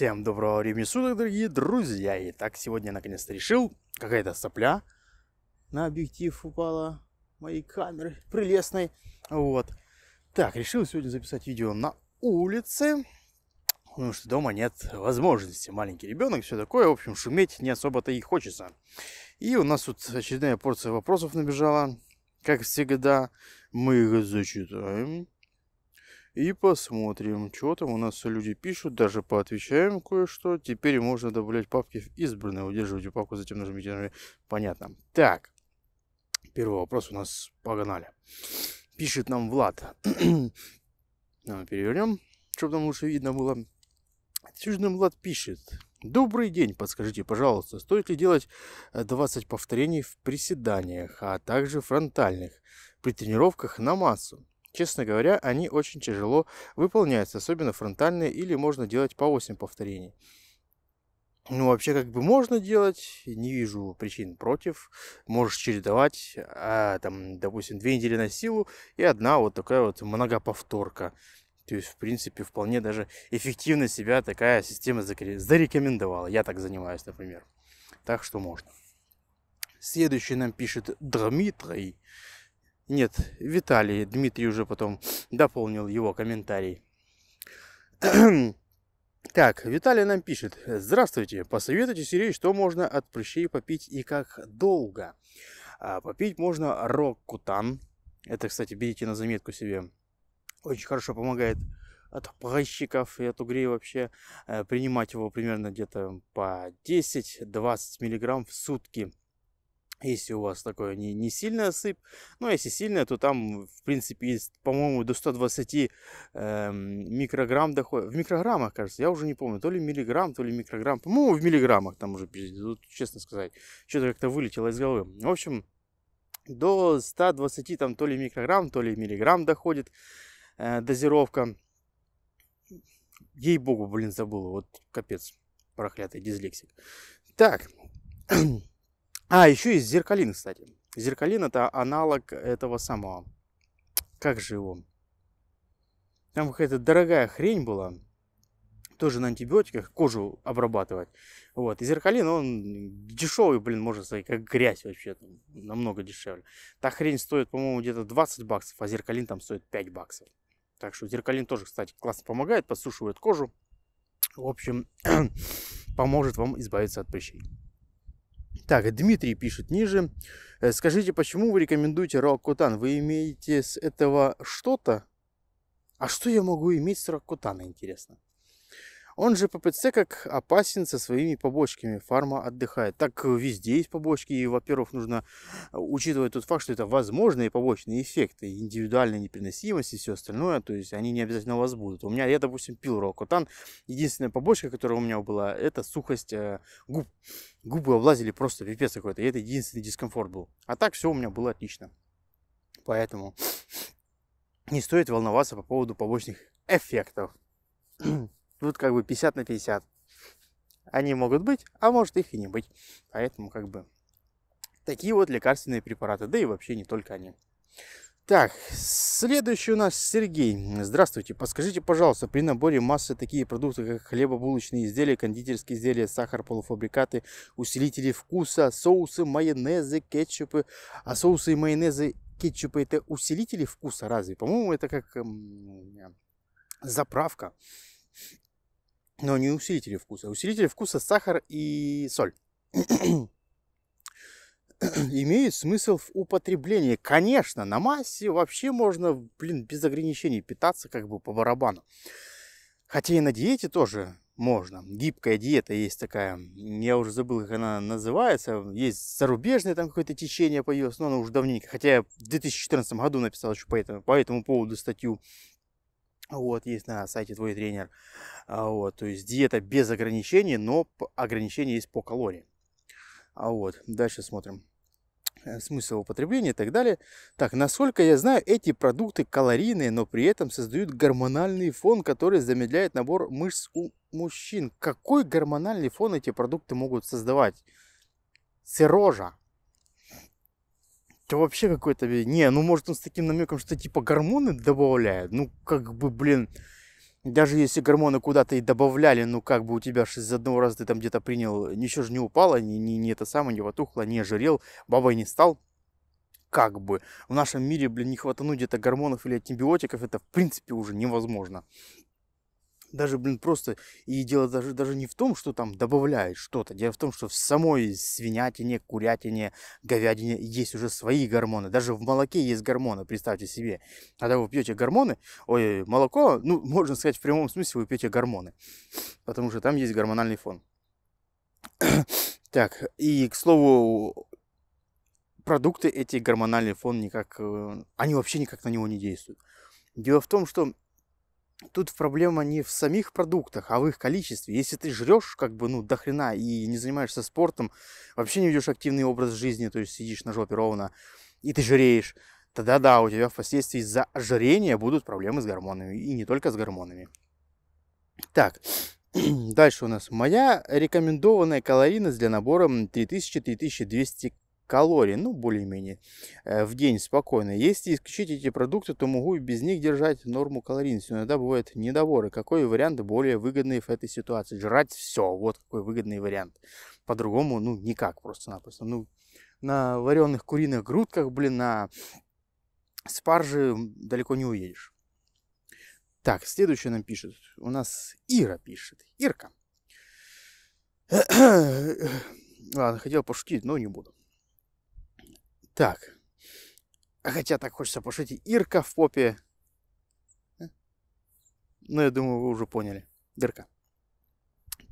Всем доброго времени суток, дорогие друзья! Итак, сегодня наконец-то решил, какая-то сопля на объектив упала моей камеры прелестной. Вот. Так, решил сегодня записать видео на улице, потому что дома нет возможности. Маленький ребенок, все такое. В общем, шуметь не особо-то и хочется. И у нас тут очередная порция вопросов набежала. Как всегда, мы их зачитаем и посмотрим, что там у нас люди пишут, даже поотвечаем кое-что. Теперь можно добавлять папки в избранные, удерживать папку, затем нажмите на... Понятно. Так, первый вопрос у нас погнали. Пишет нам Влад. Перевернем, чтобы нам лучше видно было. Сюжным Влад пишет. Добрый день, подскажите, пожалуйста, стоит ли делать 20 э, повторений в приседаниях, а также фронтальных, при тренировках на массу? Честно говоря, они очень тяжело выполняются, особенно фронтальные, или можно делать по 8 повторений. Ну, вообще, как бы можно делать, не вижу причин против. Можешь чередовать, а, там, допустим, две недели на силу и одна вот такая вот многоповторка. То есть, в принципе, вполне даже эффективно себя такая система зарекомендовала. Я так занимаюсь, например. Так что можно. Следующий нам пишет Дмитрий. Нет, Виталий, Дмитрий уже потом дополнил его комментарий. Так, Виталий нам пишет. Здравствуйте, посоветуйте, Сергей, что можно от прыщей попить и как долго? А, попить можно рокутан. Это, кстати, берите на заметку себе. Очень хорошо помогает от прыщиков и от угрей вообще. Э, принимать его примерно где-то по 10-20 миллиграмм в сутки. Если у вас такое не, не сильная сыпь, ну если сильная, то там, в принципе, есть, по-моему, до 120 э, эм, микрограмм доходит. В микрограммах, кажется, я уже не помню, то ли миллиграмм, то ли микрограмм. По-моему, в миллиграммах там уже, честно сказать, что-то как-то вылетело из головы. В общем, до 120 там то ли микрограмм, то ли миллиграмм доходит э, дозировка. Ей-богу, блин, забыл, вот капец, проклятый дизлексик. Так, А, еще есть зеркалин, кстати. Зеркалин это аналог этого самого. Как же его? Там какая-то дорогая хрень была. Тоже на антибиотиках кожу обрабатывать. Вот. И зеркалин, он дешевый, блин, можно сказать, как грязь вообще. Там, намного дешевле. Та хрень стоит, по-моему, где-то 20 баксов, а зеркалин там стоит 5 баксов. Так что зеркалин тоже, кстати, классно помогает, подсушивает кожу. В общем, поможет вам избавиться от прыщей. Так, Дмитрий пишет ниже. Э, скажите, почему вы рекомендуете Рокутан? Вы имеете с этого что-то? А что я могу иметь с Рокутана, интересно? Он же ППЦ как опасен со своими побочками. Фарма отдыхает. Так э, везде есть побочки. И, во-первых, нужно э, учитывать тот факт, что это возможные побочные эффекты. Индивидуальная непереносимость и все остальное. То есть они не обязательно у вас будут. У меня, я, допустим, пил рокотан. Единственная побочка, которая у меня была, это сухость э, губ. Губы облазили просто пипец какой-то. И это единственный дискомфорт был. А так все у меня было отлично. Поэтому не стоит волноваться по поводу побочных эффектов. Тут ну, как бы 50 на 50. Они могут быть, а может их и не быть. Поэтому как бы такие вот лекарственные препараты. Да и вообще не только они. Так, следующий у нас Сергей. Здравствуйте. Подскажите, пожалуйста, при наборе массы такие продукты, как хлебобулочные изделия, кондитерские изделия, сахар, полуфабрикаты, усилители вкуса, соусы, майонезы, кетчупы. А соусы и майонезы, кетчупы это усилители вкуса разве? По-моему, это как эм, заправка но не усилители вкуса. Усилители вкуса сахар и соль. Имеет смысл в употреблении. Конечно, на массе вообще можно, блин, без ограничений питаться как бы по барабану. Хотя и на диете тоже можно. Гибкая диета есть такая. Я уже забыл, как она называется. Есть зарубежное там какое-то течение появилось, но оно уже давненько. Хотя я в 2014 году написал еще по этому, по этому поводу статью. Вот, есть на сайте твой тренер. А, вот, то есть диета без ограничений, но ограничения есть по калории. А вот, дальше смотрим э, смысл употребления и так далее. Так, насколько я знаю, эти продукты калорийные, но при этом создают гормональный фон, который замедляет набор мышц у мужчин. Какой гормональный фон эти продукты могут создавать? Сирожа это вообще какой-то... Не, ну может он с таким намеком, что типа гормоны добавляет Ну как бы, блин, даже если гормоны куда-то и добавляли, ну как бы у тебя из одного раза ты там где-то принял, ничего же не упало, не, не, не это самое, не потухло, не ожирел, бабой не стал. Как бы. В нашем мире, блин, не хватануть где-то гормонов или антибиотиков, это в принципе уже невозможно даже, блин, просто... И дело даже, даже не в том, что там добавляют что-то. Дело в том, что в самой свинятине, курятине, говядине есть уже свои гормоны. Даже в молоке есть гормоны, представьте себе. Когда вы пьете гормоны, ой, молоко, ну, можно сказать, в прямом смысле вы пьете гормоны. Потому что там есть гормональный фон. так, и, к слову, продукты эти гормональный фон никак... Э, они вообще никак на него не действуют. Дело в том, что тут проблема не в самих продуктах, а в их количестве. Если ты жрешь, как бы, ну, до хрена, и не занимаешься спортом, вообще не ведешь активный образ жизни, то есть сидишь на жопе ровно, и ты жреешь, тогда да, у тебя впоследствии из-за ожирения будут проблемы с гормонами, и не только с гормонами. Так, дальше у нас моя рекомендованная калорийность для набора 3000-3200 калорий, ну, более-менее, э, в день спокойно. Если исключить эти продукты, то могу и без них держать норму калорийности. Иногда бывают недоворы. Какой вариант более выгодный в этой ситуации? Жрать все. Вот какой выгодный вариант. По-другому, ну, никак просто-напросто. Ну, на вареных куриных грудках, блин, на спаржи далеко не уедешь. Так, следующее нам пишет. У нас Ира пишет. Ирка. Ладно, хотел пошутить, но не буду. Так. Хотя так хочется пошутить. Ирка в попе. Э? Ну, я думаю, вы уже поняли. Дырка.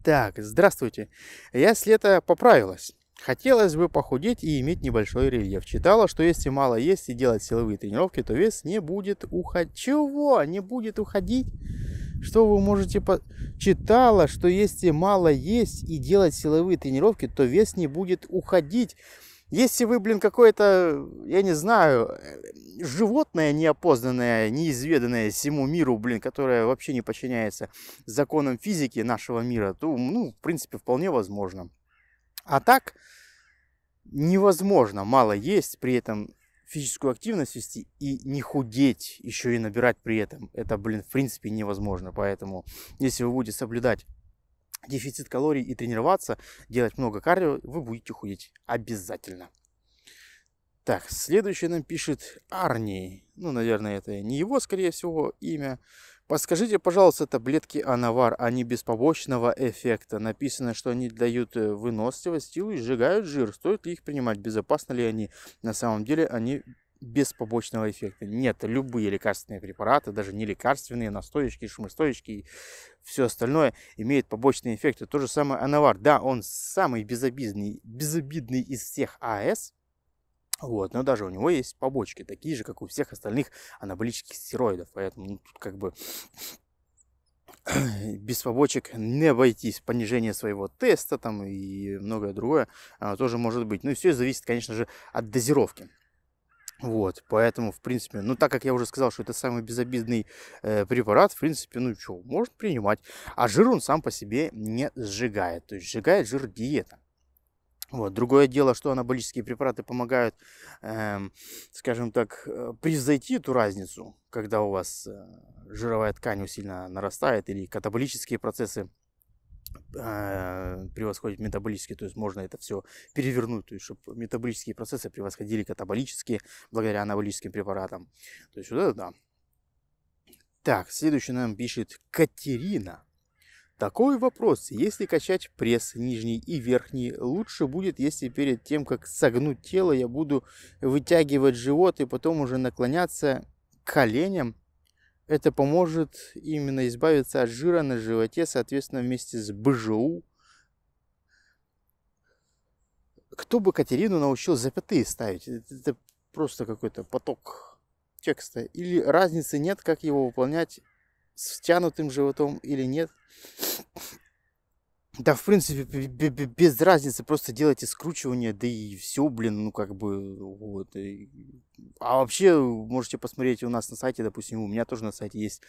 Так, здравствуйте. Я с лета поправилась. Хотелось бы похудеть и иметь небольшой рельеф. Читала, что если мало есть и делать силовые тренировки, то вес не будет уходить. Чего? Не будет уходить? Что вы можете... По... Читала, что если мало есть и делать силовые тренировки, то вес не будет уходить. Если вы, блин, какое-то, я не знаю, э, животное неопознанное, неизведанное всему миру, блин, которое вообще не подчиняется законам физики нашего мира, то, ну, в принципе, вполне возможно. А так невозможно мало есть, при этом физическую активность вести и не худеть, еще и набирать при этом. Это, блин, в принципе невозможно. Поэтому, если вы будете соблюдать дефицит калорий и тренироваться, делать много кардио, вы будете худеть обязательно. Так, следующее нам пишет Арни. Ну, наверное, это не его, скорее всего, имя. Подскажите, пожалуйста, таблетки Анавар, они без побочного эффекта. Написано, что они дают э, выносливость, силу и сжигают жир. Стоит ли их принимать? Безопасно ли они? На самом деле они без побочного эффекта. Нет, любые лекарственные препараты, даже не лекарственные, настоечки, шумостоечки и все остальное имеют побочные эффекты. То же самое Анавар. Да, он самый безобидный, безобидный из всех АС, вот, но даже у него есть побочки, такие же, как у всех остальных анаболических стероидов. Поэтому ну, тут как бы без побочек не обойтись. Понижение своего теста там и многое другое а, тоже может быть. Ну и все зависит, конечно же, от дозировки. Вот, поэтому, в принципе, ну, так как я уже сказал, что это самый безобидный э, препарат, в принципе, ну, что, можно принимать. А жир он сам по себе не сжигает, то есть сжигает жир диета. Вот. Другое дело, что анаболические препараты помогают, эм, скажем так, э, превзойти эту разницу, когда у вас э, жировая ткань усиленно нарастает или катаболические процессы а, превосходит метаболические, то есть можно это все перевернуть, то есть чтобы метаболические процессы превосходили катаболические благодаря анаболическим препаратам. То есть вот это да. Так, следующий нам пишет Катерина. Такой вопрос. Если качать пресс нижний и верхний, лучше будет, если перед тем, как согнуть тело, я буду вытягивать живот и потом уже наклоняться коленям это поможет именно избавиться от жира на животе, соответственно, вместе с БЖУ. Кто бы Катерину научил запятые ставить? Э, это просто какой-то поток текста. Или разницы нет, как его выполнять с втянутым животом или нет. Да, в принципе, без разницы, просто делайте скручивание, да и все, блин, ну как бы, вот. А вообще, можете посмотреть у нас на сайте, допустим, у меня тоже на сайте есть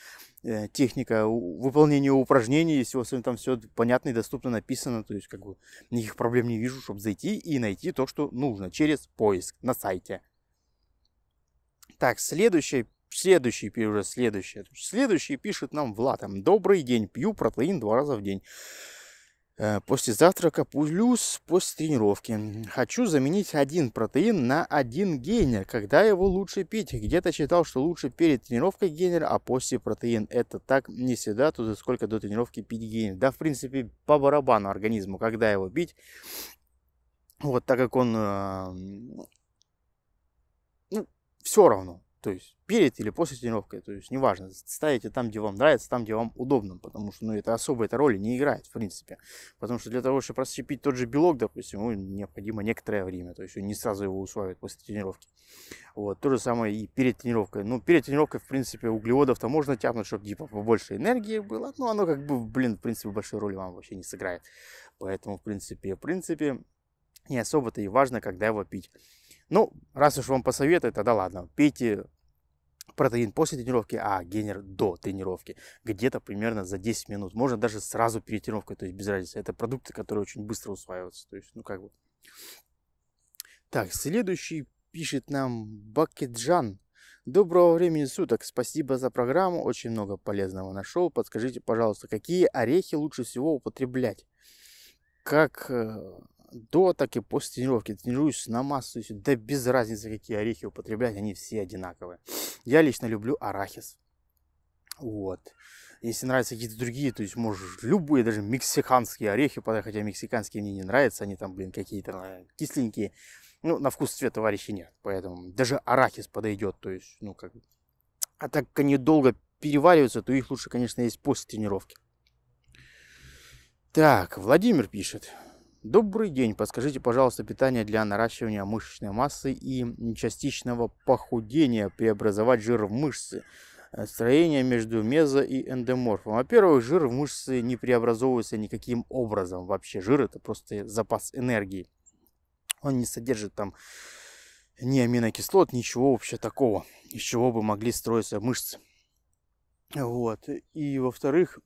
э, техника выполнения упражнений, если у вас там все понятно и доступно написано, то есть как бы никаких проблем не вижу, чтобы зайти и найти то, что нужно через поиск на сайте. Так, следующее следующий, уже следующий, следующий пишет нам Влад. Добрый день, пью протеин два раза в день. Э, после завтрака плюс после тренировки. Хочу заменить один протеин на один гейнер. Когда его лучше пить? Где-то читал, что лучше перед тренировкой гейнер, а после протеин. Это так не всегда, тут сколько до тренировки пить гейнер. Да, в принципе, по барабану организму, когда его пить. Вот так как он... Э, ну, все равно. То есть перед или после тренировки то есть неважно, ставите там, где вам нравится, там, где вам удобно, потому что ну, это особо эта роли не играет, в принципе. Потому что для того, чтобы расщепить тот же белок, допустим, ему необходимо некоторое время, то есть не сразу его усваивают после тренировки. Вот, то же самое и перед тренировкой. Ну, перед тренировкой, в принципе, углеводов-то можно тянуть, чтобы типа побольше энергии было, но оно как бы, блин, в принципе, большой роли вам вообще не сыграет. Поэтому, в принципе, в принципе, не особо-то и важно, когда его пить. Ну, раз уж вам посоветуют, тогда ладно, пейте протеин после тренировки, а генер до тренировки. Где-то примерно за 10 минут. Можно даже сразу перед тренировкой, то есть без разницы. Это продукты, которые очень быстро усваиваются. То есть, ну как бы. Так, следующий пишет нам Бакетджан. Доброго времени суток. Спасибо за программу. Очень много полезного нашел. Подскажите, пожалуйста, какие орехи лучше всего употреблять? Как э, до, так и после тренировки. Тренируюсь на массу, да без разницы, какие орехи употреблять, они все одинаковые. Я лично люблю арахис. Вот. Если нравятся какие-то другие, то есть можешь любые, даже мексиканские орехи, хотя мексиканские мне не нравятся, они там, блин, какие-то э, кисленькие. Ну, на вкус цвет товарищи нет, поэтому даже арахис подойдет, то есть, ну, как А так как они долго перевариваются, то их лучше, конечно, есть после тренировки. Так, Владимир пишет. Добрый день, подскажите, пожалуйста, питание для наращивания мышечной массы и частичного похудения, преобразовать жир в мышцы э, строение между мезо и эндоморфом. Во-первых, жир в мышцы не преобразовывается никаким образом вообще. Жир это просто запас энергии. Он не содержит там ни аминокислот, ничего вообще такого, из чего бы могли строиться мышцы. Вот. И во-вторых,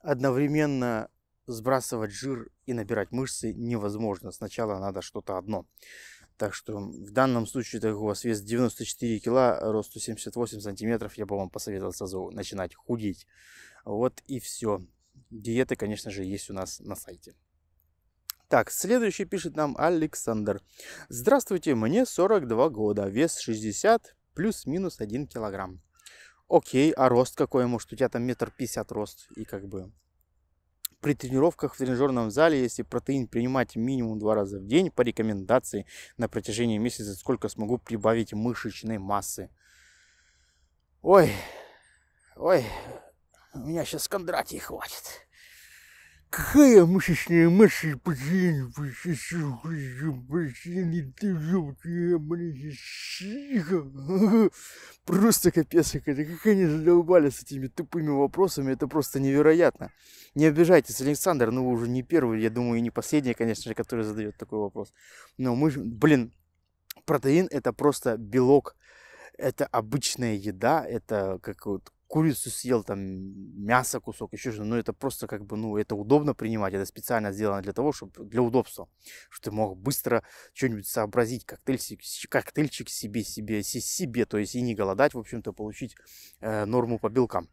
одновременно сбрасывать жир и набирать мышцы невозможно. Сначала надо что-то одно. Так что в данном случае, так как у вас вес 94 кило, рост 178 сантиметров, я бы вам посоветовал сразу начинать худеть. Вот и все. Диеты, конечно же, есть у нас на сайте. Так, следующий пишет нам Александр. Здравствуйте, мне 42 года, вес 60, плюс-минус 1 килограмм. Окей, а рост какой, может у тебя там метр пятьдесят рост, и как бы при тренировках в тренажерном зале, если протеин принимать минимум два раза в день по рекомендации на протяжении месяца, сколько смогу прибавить мышечной массы. Ой, ой, у меня сейчас Кондратий хватит. Какая мышечная масса потеряна по часу, потеряна ты желтая, блин, шиха. Просто капец, это как они задолбали с этими тупыми вопросами, это просто невероятно. Не обижайтесь, Александр, ну вы уже не первый, я думаю, и не последний, конечно же, который задает такой вопрос. Но мы, блин, протеин это просто белок, это обычная еда, это как вот курицу съел, там, мясо кусок, еще что-то. Но это просто как бы, ну, это удобно принимать. Это специально сделано для того, чтобы, для удобства. Чтобы ты мог быстро что-нибудь сообразить, коктейльчик, коктейльчик себе, себе, себе. То есть и не голодать, в общем-то, получить э, норму по белкам.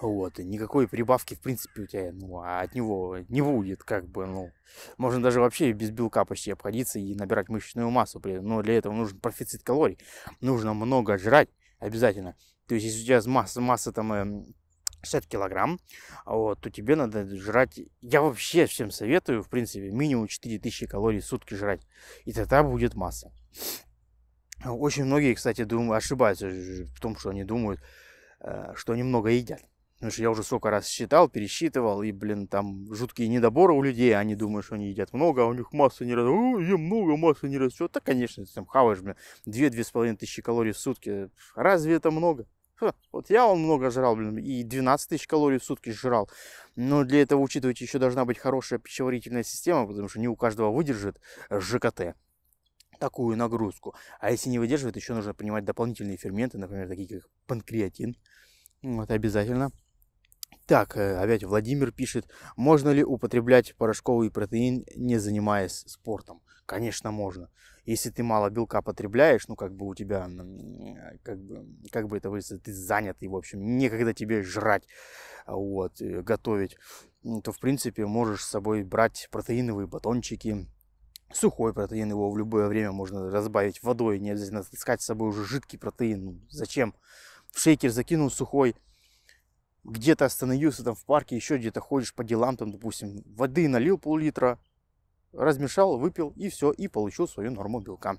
Вот, и никакой прибавки, в принципе, у тебя, ну, а от него не будет, как бы, ну, можно даже вообще без белка почти обходиться и набирать мышечную массу но для этого нужен профицит калорий, нужно много жрать обязательно, то есть, если у тебя масса, масса там 60 эм, килограмм, вот, то тебе надо жрать... Я вообще всем советую, в принципе, минимум 4000 калорий в сутки жрать. И тогда будет масса. Очень многие, кстати, думают, ошибаются в том, что они думают, э, что они много едят. Потому что я уже сколько раз считал, пересчитывал, и, блин, там жуткие недоборы у людей, они думают, что они едят много, а у них масса не растет, О, ем много, масса не растет. Да, конечно, ты там хаваешь, блин, 2-2,5 тысячи калорий в сутки, разве это много? Ха, вот я он много жрал, блин, и 12 тысяч калорий в сутки жрал. Но для этого учитывайте, еще должна быть хорошая пищеварительная система, потому что не у каждого выдержит э, ЖКТ такую нагрузку. А если не выдерживает, еще нужно принимать дополнительные ферменты, например, такие как панкреатин. Вот обязательно. Так, э, опять Владимир пишет, можно ли употреблять порошковый протеин, не занимаясь спортом? Конечно, можно если ты мало белка потребляешь, ну, как бы у тебя, а, как бы, как бы это выразиться, ты занят, и, в общем, некогда тебе жрать, а, вот, э, готовить, то, в принципе, можешь с собой брать протеиновые батончики, сухой протеин, его в любое время можно разбавить водой, не обязательно таскать с собой уже жидкий протеин, ну, зачем? В шейкер закинул сухой, где-то остановился там в парке, еще где-то ходишь по делам, там, допустим, воды налил пол-литра, размешал, выпил и все, и получил свою норму белка.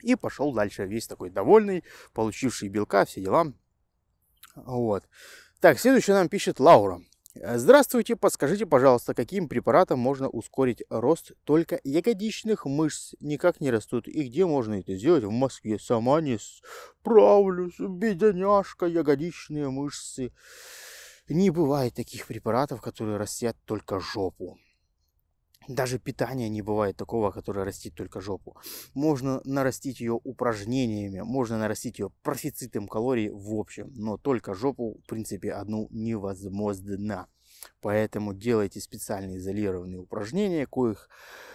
И пошел дальше, весь такой довольный, получивший белка, все дела. Вот. Так, следующее нам пишет Лаура. Здравствуйте, подскажите, пожалуйста, каким препаратом можно ускорить рост только ягодичных мышц никак не растут, и где можно это сделать в Москве? Сама не справлюсь, бедняжка, ягодичные мышцы. Не бывает таких препаратов, которые растят только жопу даже питание не бывает такого, которое растит только жопу. Можно нарастить ее упражнениями, можно нарастить ее профицитом калорий в общем, но только жопу, в принципе, одну невозможно. Поэтому делайте специальные изолированные упражнения, коих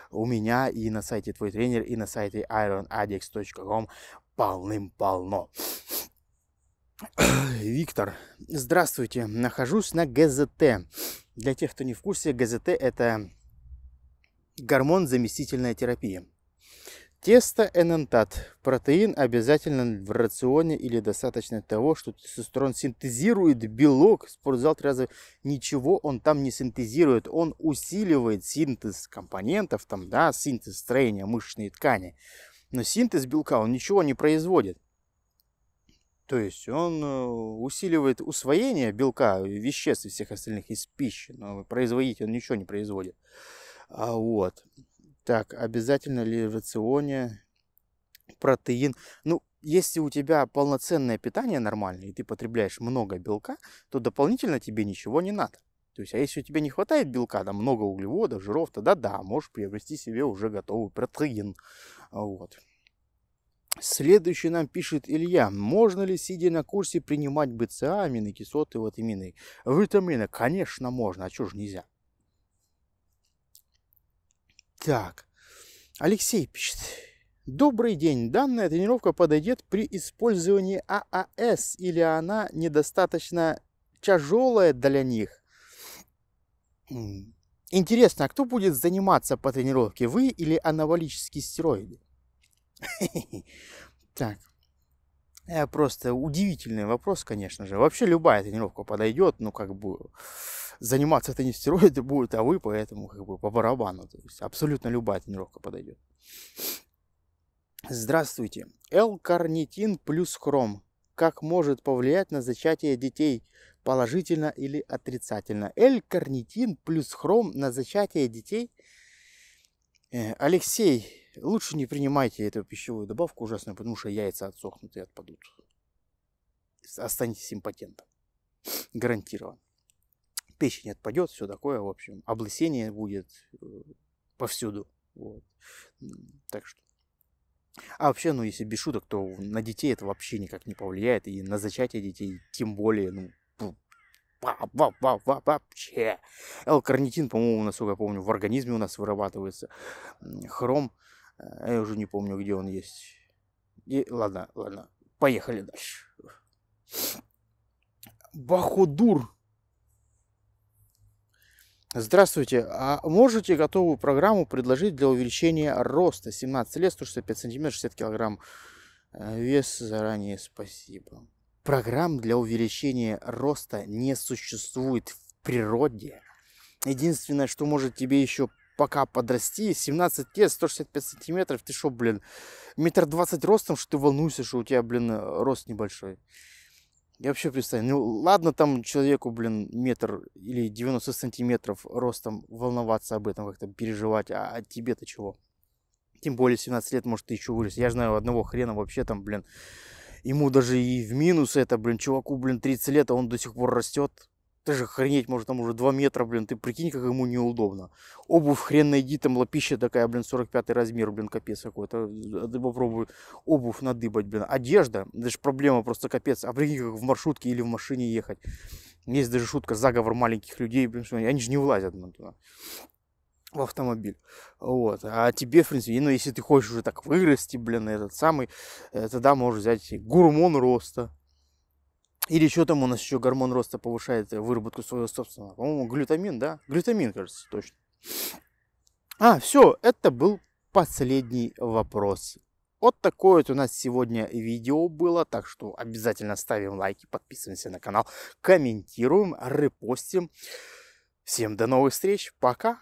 у меня и на сайте Твой Тренер, и на сайте ironaddicts.com полным-полно. Виктор, здравствуйте, нахожусь на ГЗТ. Для тех, кто не в курсе, ГЗТ это гормон-заместительная терапия. Тесто энантат. Протеин обязательно в рационе или достаточно того, что тестостерон синтезирует белок. Спортзал трезво ничего он там не синтезирует. Он усиливает синтез компонентов, там, да, синтез строения мышечной ткани. Но синтез белка он ничего не производит. То есть он э, усиливает усвоение белка, веществ и всех остальных из пищи, но производить он ничего не производит. А вот. Так, обязательно ли в рационе протеин? Ну, если у тебя полноценное питание нормальное, и ты потребляешь много белка, то дополнительно тебе ничего не надо. То есть, а если у тебя не хватает белка, там много углеводов, жиров, тогда да, можешь приобрести себе уже готовый протеин. А, вот. Следующий нам пишет Илья. Можно ли, сидя на курсе, принимать БЦА, аминокислоты, вот именно витамины? Конечно, можно, а чего же нельзя? Так, Алексей пишет. Добрый день. Данная тренировка подойдет при использовании ААС или она недостаточно тяжелая для них? Интересно, а кто будет заниматься по тренировке? Вы или анаболические стероиды? Так, э, просто удивительный вопрос, конечно же. Вообще любая тренировка подойдет, ну как бы заниматься это не стероиды а вы, поэтому как бы по барабану. То есть абсолютно любая тренировка подойдет. Здравствуйте. л карнитин плюс хром. Как может повлиять на зачатие детей положительно или отрицательно? л карнитин плюс хром на зачатие детей? Э, Алексей, лучше не принимайте эту пищевую добавку ужасную, потому что яйца отсохнут и отпадут. Останетесь импотентом. Гарантированно печень отпадет, все такое, в общем, облысение будет э, повсюду. Вот. Так что. А вообще, ну, если без шуток, то на детей это вообще никак не повлияет, и на зачатие детей тем более, ну, вообще. Л-карнитин, по-моему, насколько я помню, в организме у нас вырабатывается. Хром, э, я уже не помню, где он есть. И, ладно, ладно, поехали дальше. Баходур Здравствуйте, а можете готовую программу предложить для увеличения роста 17 лет, 165 сантиметров, 60 килограмм? Э, вес заранее спасибо. Программ для увеличения роста не существует в природе. Единственное, что может тебе еще пока подрасти, 17 лет, 165 сантиметров, ты что, блин, метр двадцать ростом, что ты волнуешься, что у тебя, блин, э, рост небольшой. Я вообще представляю, ну ладно там человеку, блин, метр или 90 сантиметров ростом волноваться об этом, как-то переживать, а, а тебе-то чего? Тем более 17 лет, может, ты еще вырос. Я знаю одного хрена вообще там, блин, ему даже и в минус это, блин, чуваку, блин, 30 лет, а он до сих пор растет. Ты же охренеть, может, там уже 2 метра, блин, ты прикинь, как ему неудобно. Обувь хрен найди, там лапища такая, блин, 45 размер, блин, капец какой-то. Э, ты попробуй обувь надыбать, блин. Одежда, это же проблема просто капец. А прикинь, как в маршрутке или в машине ехать. Есть даже шутка, заговор маленьких людей, блин, что они, они же не влазят блин, туда в автомобиль. Вот. А тебе, в принципе, ну, если ты хочешь уже так вырасти, блин, этот самый, э, тогда можешь взять гурмон роста. Или что там у нас еще гормон роста повышает э, выработку своего собственного? По-моему, глютамин, да? Глютамин, кажется, точно. А, все, это был последний вопрос. Вот такое вот у нас сегодня видео было, так что обязательно ставим лайки, подписываемся на канал, комментируем, репостим. Всем до новых встреч, пока!